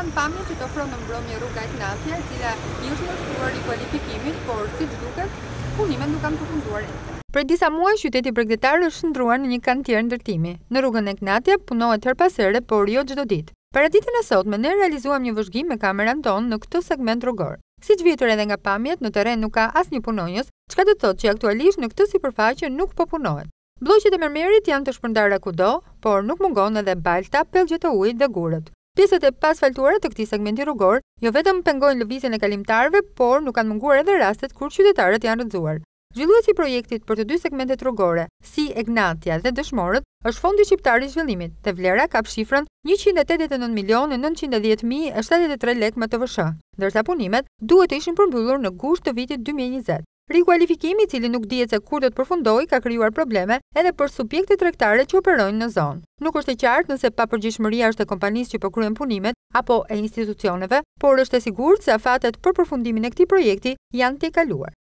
kam pamje që të ofron në rruga e cila ju shumë të kuar i por si të duket, punime nuk kam të funduar e. Për disa muaj, qyteti bregdetarë është shëndruar në një kantier ndërtimi. Në rrugën e knatja punohet her pasere, por jo gjdo ditë. Para ditën e sotme, ne realizuam një vëzhgim me kameran tonë në këtë segment rrugor. Si që vjetër edhe nga pamjet, në teren nuk ka asë një punonjës, ka të thotë që aktualisht në këtë si përfaqë nuk po punohet. Bloqet e mërmerit janë të shpërndara kudo, por nuk mungon edhe balta, pelgjeto e ujt dhe gurët. Pjesët e pas faltuara të këti segmenti rrugor, jo vetëm pëngojnë lëvizjen e kalimtarve, por nuk kanë munguar edhe rastet kur qytetarët janë rëdzuar. Gjilluat si projektit për të dy segmentet rrugore, si Egnatja dhe Dëshmorët, është fondi qiptari zhvillimit, të vlera kap shifrën 189 milion e 910.073 lek më të vëshë, dërsa punimet duhet të ishën përmbullur në gusht të vitit 2020. Rikualifikimi i cili nuk dihet se kur do të përfundojë ka krijuar probleme edhe për subjektet tregtare që operojnë në zonë. Nuk është e qartë nëse pa është e kompanisë që po kryen punimet apo e institucioneve, por është e sigurt se afatet për përfundimin e këtij projekti janë tekaluar.